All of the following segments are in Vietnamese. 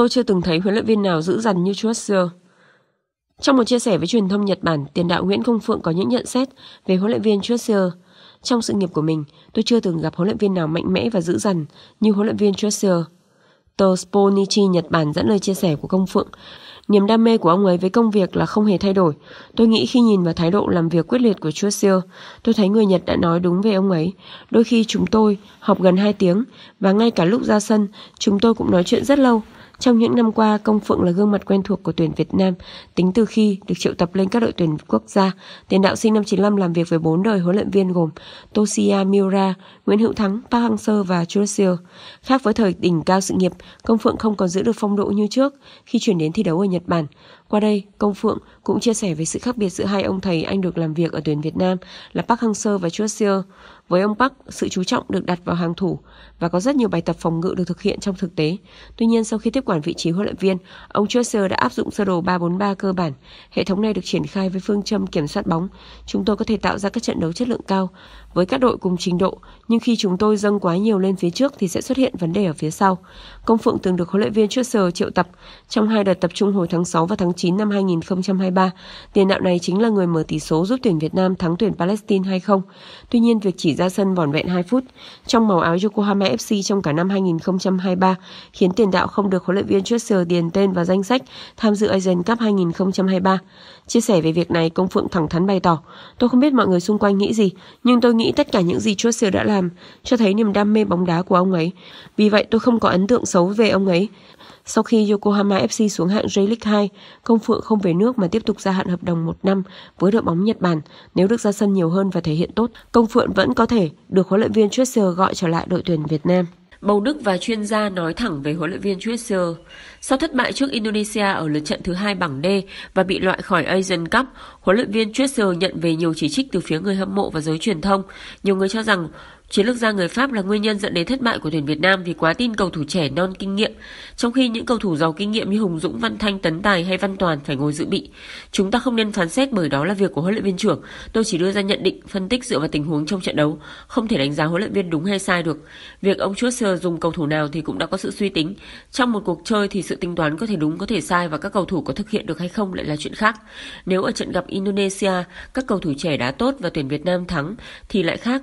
Tôi chưa từng thấy huấn luyện viên nào dữ dằn như Schwarzer. Trong một chia sẻ với truyền thông Nhật Bản, tiền đạo Nguyễn Công Phượng có những nhận xét về huấn luyện viên Schwarzer. Trong sự nghiệp của mình, tôi chưa từng gặp huấn luyện viên nào mạnh mẽ và dữ dằn như huấn luyện viên Schwarzer. Tờ Sponichi Nhật Bản dẫn lời chia sẻ của công Phượng. Niềm đam mê của ông ấy với công việc là không hề thay đổi. Tôi nghĩ khi nhìn vào thái độ làm việc quyết liệt của Churchill, tôi thấy người Nhật đã nói đúng về ông ấy. Đôi khi chúng tôi học gần 2 tiếng và ngay cả lúc ra sân, chúng tôi cũng nói chuyện rất lâu. Trong những năm qua, Công Phượng là gương mặt quen thuộc của tuyển Việt Nam. Tính từ khi được triệu tập lên các đội tuyển quốc gia, tiền đạo sinh năm 95 làm việc với bốn đời huấn luyện viên gồm Toshiya Miura, Nguyễn Hữu Thắng, Park Hang-seo và Churchill. Khác với thời đỉnh cao sự nghiệp, Công Phượng không còn giữ được phong độ như trước khi chuyển đến thi đấu ở Nhật Bản. Qua đây, Công Phượng cũng chia sẻ về sự khác biệt giữa hai ông thầy anh được làm việc ở tuyển Việt Nam là Park Hang-seo và Churchill. Với ông Park, sự chú trọng được đặt vào hàng thủ và có rất nhiều bài tập phòng ngự được thực hiện trong thực tế. Tuy nhiên, sau khi tiếp quản vị trí huấn luyện viên, ông Chaucer đã áp dụng sơ đồ 343 cơ bản. Hệ thống này được triển khai với phương châm kiểm soát bóng. Chúng tôi có thể tạo ra các trận đấu chất lượng cao với các đội cùng trình độ, nhưng khi chúng tôi dâng quá nhiều lên phía trước thì sẽ xuất hiện vấn đề ở phía sau. Công Phượng từng được huấn luyện viên Chaucer triệu tập trong hai đợt tập trung hồi tháng 6 và tháng 9 năm 2023. Tiền đạo này chính là người mở tỷ số giúp tuyển Việt Nam thắng tuyển Palestine hay không. Tuy nhiên, việc chỉ ra sân vòn vẹn 2 phút trong màu áo Yokohama FC trong cả năm 2023, khiến tiền đạo không được huấn luyện viên Chester điền tên vào danh sách tham dự Asian Cup 2023. Chia sẻ về việc này, Công Phượng thẳng thắn bày tỏ, tôi không biết mọi người xung quanh nghĩ gì, nhưng tôi nghĩ tất cả những gì Chester đã làm cho thấy niềm đam mê bóng đá của ông ấy. Vì vậy tôi không có ấn tượng xấu về ông ấy. Sau khi Yokohama FC xuống hạng J-League 2, Công Phượng không về nước mà tiếp tục gia hạn hợp đồng một năm với đội bóng Nhật Bản. Nếu được ra sân nhiều hơn và thể hiện tốt, Công Phượng vẫn có thể được huấn luyện viên Tresser gọi trở lại đội tuyển Việt Nam. Bầu Đức và chuyên gia nói thẳng về huấn luyện viên Tresser. Sau thất bại trước Indonesia ở lượt trận thứ hai bảng D và bị loại khỏi Asian Cup, huấn luyện viên Tresser nhận về nhiều chỉ trích từ phía người hâm mộ và giới truyền thông. Nhiều người cho rằng Chiến lược gia người Pháp là nguyên nhân dẫn đến thất bại của tuyển Việt Nam vì quá tin cầu thủ trẻ non kinh nghiệm, trong khi những cầu thủ giàu kinh nghiệm như Hùng Dũng, Văn Thanh, Tấn Tài hay Văn Toàn phải ngồi dự bị. Chúng ta không nên phán xét bởi đó là việc của huấn luyện viên trưởng. Tôi chỉ đưa ra nhận định, phân tích dựa vào tình huống trong trận đấu, không thể đánh giá huấn luyện viên đúng hay sai được. Việc ông Chaucer dùng cầu thủ nào thì cũng đã có sự suy tính. Trong một cuộc chơi thì sự tính toán có thể đúng có thể sai và các cầu thủ có thực hiện được hay không lại là chuyện khác. Nếu ở trận gặp Indonesia, các cầu thủ trẻ đá tốt và tuyển Việt Nam thắng thì lại khác.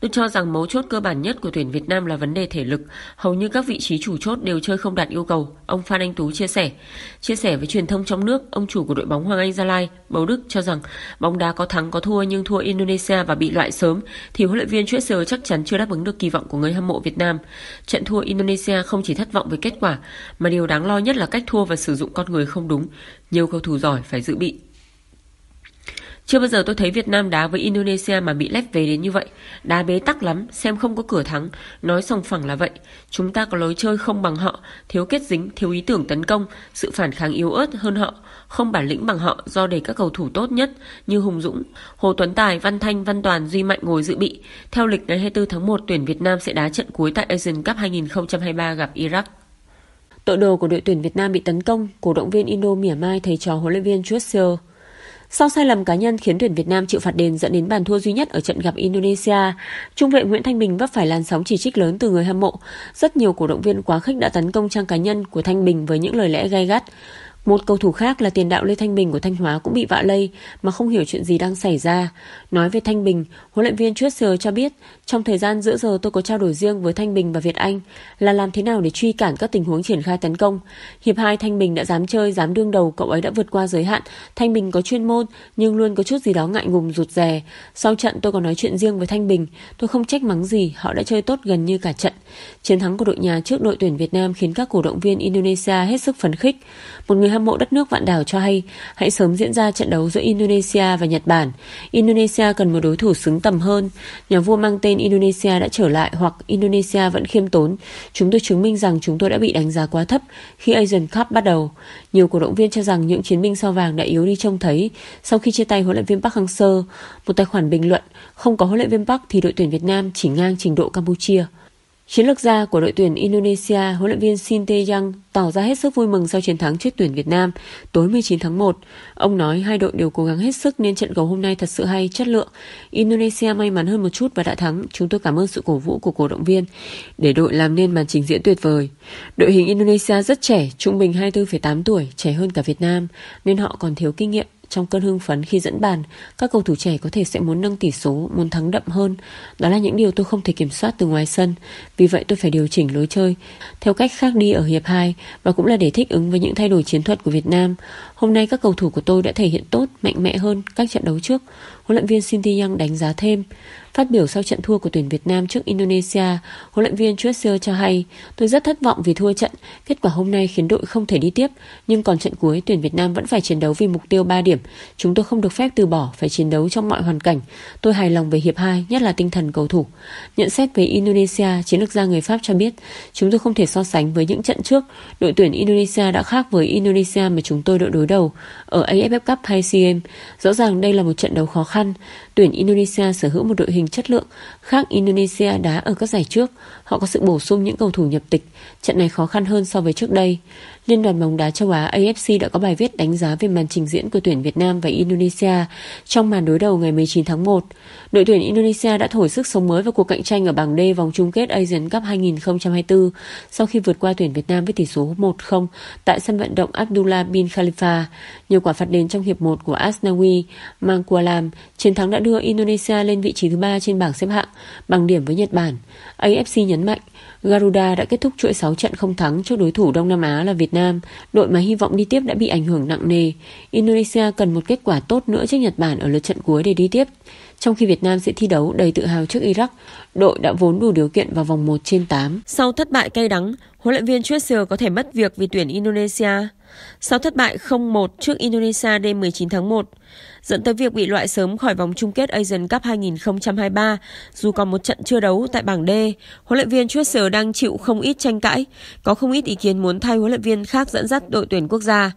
Tôi cho rằng mấu chốt cơ bản nhất của tuyển Việt Nam là vấn đề thể lực. Hầu như các vị trí chủ chốt đều chơi không đạt yêu cầu, ông Phan Anh Tú chia sẻ. Chia sẻ với truyền thông trong nước, ông chủ của đội bóng Hoàng Anh Gia Lai, Bầu Đức cho rằng bóng đá có thắng có thua nhưng thua Indonesia và bị loại sớm thì huấn luyện viên Tresser chắc chắn chưa đáp ứng được kỳ vọng của người hâm mộ Việt Nam. Trận thua Indonesia không chỉ thất vọng về kết quả mà điều đáng lo nhất là cách thua và sử dụng con người không đúng. Nhiều cầu thủ giỏi phải dự bị chưa bao giờ tôi thấy Việt Nam đá với Indonesia mà bị lép về đến như vậy. Đá bế tắc lắm, xem không có cửa thắng. Nói sòng phẳng là vậy. Chúng ta có lối chơi không bằng họ, thiếu kết dính, thiếu ý tưởng tấn công, sự phản kháng yếu ớt hơn họ, không bản lĩnh bằng họ do để các cầu thủ tốt nhất như Hùng Dũng, Hồ Tuấn Tài, Văn Thanh, Văn Toàn, Duy Mạnh ngồi dự bị. Theo lịch ngày 24 tháng 1, tuyển Việt Nam sẽ đá trận cuối tại Asian Cup 2023 gặp Iraq. Tội đồ của đội tuyển Việt Nam bị tấn công, cổ động viên Indo mỉa mai thầy trò huấn luyện viên Chusier. Sau sai lầm cá nhân khiến tuyển Việt Nam chịu phạt đền dẫn đến bàn thua duy nhất ở trận gặp Indonesia, trung vệ Nguyễn Thanh Bình vấp phải làn sóng chỉ trích lớn từ người hâm mộ. Rất nhiều cổ động viên quá khích đã tấn công trang cá nhân của Thanh Bình với những lời lẽ gay gắt. Một cầu thủ khác là tiền đạo Lê Thanh Bình của Thanh Hóa cũng bị vạ lây mà không hiểu chuyện gì đang xảy ra. Nói về Thanh Bình, huấn luyện viên Tresser cho biết trong thời gian giữa giờ tôi có trao đổi riêng với Thanh Bình và Việt Anh là làm thế nào để truy cản các tình huống triển khai tấn công. Hiệp 2 Thanh Bình đã dám chơi, dám đương đầu, cậu ấy đã vượt qua giới hạn. Thanh Bình có chuyên môn nhưng luôn có chút gì đó ngại ngùng rụt rè. Sau trận tôi có nói chuyện riêng với Thanh Bình, tôi không trách mắng gì, họ đã chơi tốt gần như cả trận. Chiến thắng của đội nhà trước đội tuyển Việt Nam khiến các cổ động viên Indonesia hết sức phấn khích. Một người hâm mộ đất nước vạn đảo cho hay hãy sớm diễn ra trận đấu giữa Indonesia và Nhật Bản. Indonesia cần một đối thủ xứng tầm hơn. Nhà vua mang tên Indonesia đã trở lại hoặc Indonesia vẫn khiêm tốn. Chúng tôi chứng minh rằng chúng tôi đã bị đánh giá quá thấp khi Asian Cup bắt đầu. Nhiều cổ động viên cho rằng những chiến binh sao vàng đã yếu đi trông thấy sau khi chia tay huấn luyện viên Park Hang-seo. Một tài khoản bình luận, không có huấn luyện viên Park thì đội tuyển Việt Nam chỉ ngang trình độ Campuchia. Chiến lược gia của đội tuyển Indonesia, huấn luyện viên Shin Tae-yang tỏ ra hết sức vui mừng sau chiến thắng trước tuyển Việt Nam tối 19 tháng 1. Ông nói hai đội đều cố gắng hết sức nên trận đấu hôm nay thật sự hay, chất lượng. Indonesia may mắn hơn một chút và đã thắng. Chúng tôi cảm ơn sự cổ vũ của cổ động viên để đội làm nên màn trình diễn tuyệt vời. Đội hình Indonesia rất trẻ, trung bình 24,8 tuổi, trẻ hơn cả Việt Nam nên họ còn thiếu kinh nghiệm. Trong cơn hưng phấn khi dẫn bàn, các cầu thủ trẻ có thể sẽ muốn nâng tỷ số, muốn thắng đậm hơn. Đó là những điều tôi không thể kiểm soát từ ngoài sân, vì vậy tôi phải điều chỉnh lối chơi theo cách khác đi ở hiệp 2 và cũng là để thích ứng với những thay đổi chiến thuật của Việt Nam. Hôm nay các cầu thủ của tôi đã thể hiện tốt, mạnh mẽ hơn các trận đấu trước huấn luyện viên Shinti Yang đánh giá thêm. Phát biểu sau trận thua của tuyển Việt Nam trước Indonesia, huấn luyện viên Chuesser cho hay, tôi rất thất vọng vì thua trận, kết quả hôm nay khiến đội không thể đi tiếp, nhưng còn trận cuối tuyển Việt Nam vẫn phải chiến đấu vì mục tiêu 3 điểm. Chúng tôi không được phép từ bỏ, phải chiến đấu trong mọi hoàn cảnh. Tôi hài lòng về hiệp 2, nhất là tinh thần cầu thủ. Nhận xét về Indonesia, chiến lược gia người Pháp cho biết, chúng tôi không thể so sánh với những trận trước. Đội tuyển Indonesia đã khác với Indonesia mà chúng tôi đội đối đầu ở AFF Cup hay SEA Games. Rõ ràng đây là một trận đấu khó khăn khăn, tuyển Indonesia sở hữu một đội hình chất lượng khác Indonesia đá ở các giải trước. Họ có sự bổ sung những cầu thủ nhập tịch, trận này khó khăn hơn so với trước đây. Liên đoàn bóng đá châu Á AFC đã có bài viết đánh giá về màn trình diễn của tuyển Việt Nam và Indonesia trong màn đối đầu ngày 19 tháng 1. Đội tuyển Indonesia đã thổi sức sống mới vào cuộc cạnh tranh ở bảng D vòng chung kết Asian Cup 2024 sau khi vượt qua tuyển Việt Nam với tỷ số 1-0 tại sân vận động Abdullah bin Khalifa. Nhiều quả phạt đền trong hiệp 1 của Asnawi, Mangkualam Chiến thắng đã đưa Indonesia lên vị trí thứ ba trên bảng xếp hạng bằng điểm với Nhật Bản. AFC nhấn mạnh, Garuda đã kết thúc chuỗi 6 trận không thắng trước đối thủ Đông Nam Á là Việt Nam. Đội mà hy vọng đi tiếp đã bị ảnh hưởng nặng nề. Indonesia cần một kết quả tốt nữa trước Nhật Bản ở lượt trận cuối để đi tiếp. Trong khi Việt Nam sẽ thi đấu đầy tự hào trước Iraq, đội đã vốn đủ điều kiện vào vòng 1 trên 8. Sau thất bại cay đắng, huấn luyện viên Chester có thể mất việc vì tuyển Indonesia. Sau thất bại 0-1 trước Indonesia đêm 19 tháng 1, dẫn tới việc bị loại sớm khỏi vòng chung kết Asian Cup 2023 dù còn một trận chưa đấu tại bảng D. Huấn luyện viên Tresser đang chịu không ít tranh cãi, có không ít ý kiến muốn thay huấn luyện viên khác dẫn dắt đội tuyển quốc gia.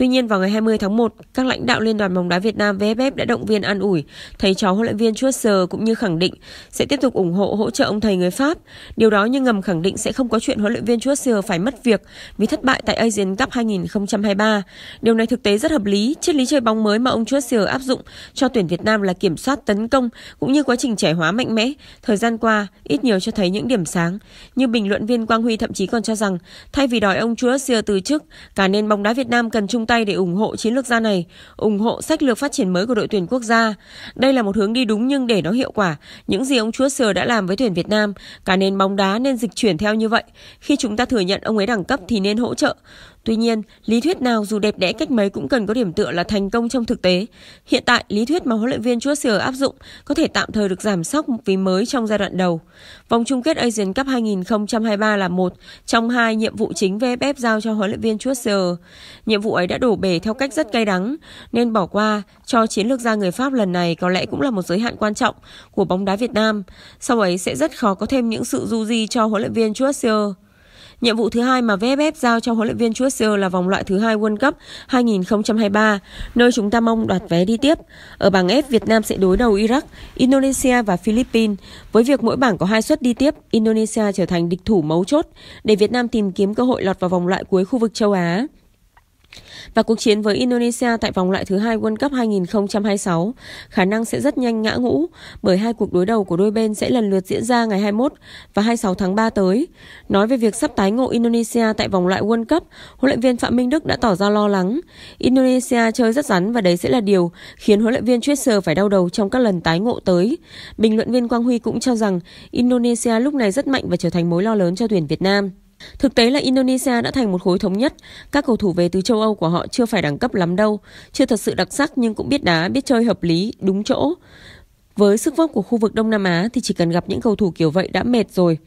Tuy nhiên vào ngày 20 tháng 1, các lãnh đạo Liên đoàn bóng đá Việt Nam VFF đã động viên an ủi thầy trò huấn luyện viên Sờ cũng như khẳng định sẽ tiếp tục ủng hộ hỗ trợ ông thầy người Pháp. Điều đó nhưng ngầm khẳng định sẽ không có chuyện huấn luyện viên Sờ phải mất việc vì thất bại tại Asian Cup 2023. Điều này thực tế rất hợp lý, triết lý chơi bóng mới mà ông Sờ áp dụng cho tuyển Việt Nam là kiểm soát tấn công cũng như quá trình trẻ hóa mạnh mẽ. Thời gian qua, ít nhiều cho thấy những điểm sáng. Như bình luận viên Quang Huy thậm chí còn cho rằng, thay vì đòi ông Sờ từ chức, cả nền bóng đá Việt Nam cần trung tay để ủng hộ chiến lược gia này, ủng hộ sách lược phát triển mới của đội tuyển quốc gia. Đây là một hướng đi đúng nhưng để nó hiệu quả, những gì ông Chúa sờ đã làm với tuyển Việt Nam, cả nền bóng đá nên dịch chuyển theo như vậy. Khi chúng ta thừa nhận ông ấy đẳng cấp thì nên hỗ trợ. Tuy nhiên, lý thuyết nào dù đẹp đẽ cách mấy cũng cần có điểm tựa là thành công trong thực tế. Hiện tại, lý thuyết mà huấn luyện viên Chua áp dụng có thể tạm thời được giảm sóc vì mới trong giai đoạn đầu. Vòng chung kết Asian Cup 2023 là một trong hai nhiệm vụ chính VFF giao cho huấn luyện viên Chua Nhiệm vụ ấy đã đổ bể theo cách rất cay đắng, nên bỏ qua cho chiến lược gia người Pháp lần này có lẽ cũng là một giới hạn quan trọng của bóng đá Việt Nam. Sau ấy sẽ rất khó có thêm những sự du di cho huấn luyện viên Chua Nhiệm vụ thứ hai mà VFF giao cho huấn luyện viên Chuaser là vòng loại thứ hai World Cup 2023, nơi chúng ta mong đoạt vé đi tiếp. Ở bảng F, Việt Nam sẽ đối đầu Iraq, Indonesia và Philippines. Với việc mỗi bảng có hai suất đi tiếp, Indonesia trở thành địch thủ mấu chốt để Việt Nam tìm kiếm cơ hội lọt vào vòng loại cuối khu vực châu Á. Và cuộc chiến với Indonesia tại vòng loại thứ hai World Cup 2026 khả năng sẽ rất nhanh ngã ngũ bởi hai cuộc đối đầu của đôi bên sẽ lần lượt diễn ra ngày 21 và 26 tháng 3 tới. Nói về việc sắp tái ngộ Indonesia tại vòng loại World Cup, huấn luyện viên Phạm Minh Đức đã tỏ ra lo lắng. Indonesia chơi rất rắn và đấy sẽ là điều khiến huấn luyện viên Tresser phải đau đầu trong các lần tái ngộ tới. Bình luận viên Quang Huy cũng cho rằng Indonesia lúc này rất mạnh và trở thành mối lo lớn cho tuyển Việt Nam. Thực tế là Indonesia đã thành một khối thống nhất, các cầu thủ về từ châu Âu của họ chưa phải đẳng cấp lắm đâu, chưa thật sự đặc sắc nhưng cũng biết đá, biết chơi hợp lý, đúng chỗ. Với sức vóc của khu vực Đông Nam Á thì chỉ cần gặp những cầu thủ kiểu vậy đã mệt rồi.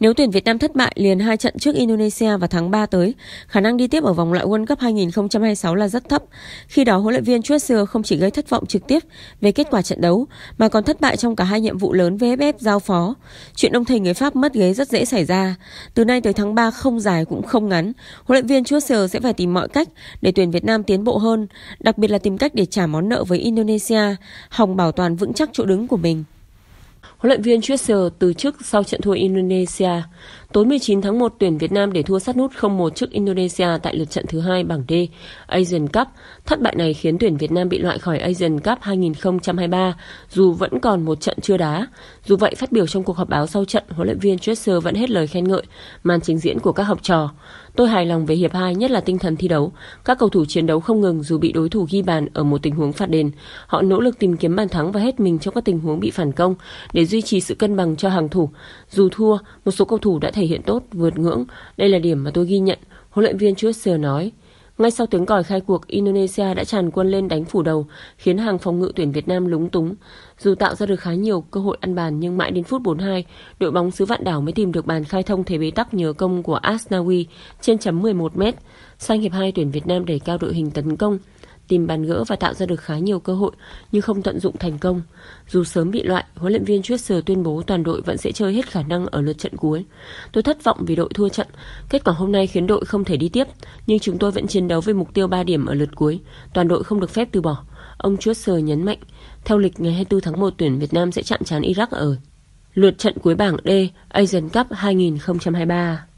Nếu tuyển Việt Nam thất bại liền hai trận trước Indonesia vào tháng 3 tới, khả năng đi tiếp ở vòng loại World Cup 2026 là rất thấp. Khi đó huấn luyện viên Chua không chỉ gây thất vọng trực tiếp về kết quả trận đấu mà còn thất bại trong cả hai nhiệm vụ lớn VFF giao phó. Chuyện ông thầy người Pháp mất ghế rất dễ xảy ra. Từ nay tới tháng 3 không dài cũng không ngắn, huấn luyện viên Chua sẽ phải tìm mọi cách để tuyển Việt Nam tiến bộ hơn, đặc biệt là tìm cách để trả món nợ với Indonesia, hòng bảo toàn vững chắc chỗ đứng của mình. Huấn luyện viên Twitter từ chức sau trận thua Indonesia. Tối 19 tháng 1, tuyển Việt Nam để thua sát nút 0-1 trước Indonesia tại lượt trận thứ hai bảng D Asian Cup. Thất bại này khiến tuyển Việt Nam bị loại khỏi Asian Cup 2023 dù vẫn còn một trận chưa đá. Dù vậy, phát biểu trong cuộc họp báo sau trận, huấn luyện viên Tresser vẫn hết lời khen ngợi màn trình diễn của các học trò. Tôi hài lòng về hiệp 2, nhất là tinh thần thi đấu. Các cầu thủ chiến đấu không ngừng dù bị đối thủ ghi bàn ở một tình huống phạt đền. Họ nỗ lực tìm kiếm bàn thắng và hết mình trong các tình huống bị phản công để duy trì sự cân bằng cho hàng thủ. Dù thua, một số cầu thủ đã thể hiện tốt, vượt ngưỡng. Đây là điểm mà tôi ghi nhận, huấn luyện viên chưa Chusser nói. Ngay sau tiếng còi khai cuộc, Indonesia đã tràn quân lên đánh phủ đầu, khiến hàng phòng ngự tuyển Việt Nam lúng túng. Dù tạo ra được khá nhiều cơ hội ăn bàn nhưng mãi đến phút 42, đội bóng xứ vạn đảo mới tìm được bàn khai thông thế bế tắc nhờ công của Asnawi trên chấm 11 m Sang hiệp 2 tuyển Việt Nam đẩy cao đội hình tấn công, tìm bàn gỡ và tạo ra được khá nhiều cơ hội nhưng không tận dụng thành công. Dù sớm bị loại, huấn luyện viên Twitter tuyên bố toàn đội vẫn sẽ chơi hết khả năng ở lượt trận cuối. Tôi thất vọng vì đội thua trận. Kết quả hôm nay khiến đội không thể đi tiếp, nhưng chúng tôi vẫn chiến đấu với mục tiêu 3 điểm ở lượt cuối. Toàn đội không được phép từ bỏ. Ông Twitter nhấn mạnh, theo lịch ngày 24 tháng 1 tuyển Việt Nam sẽ chạm trán Iraq ở lượt trận cuối bảng D Asian Cup 2023.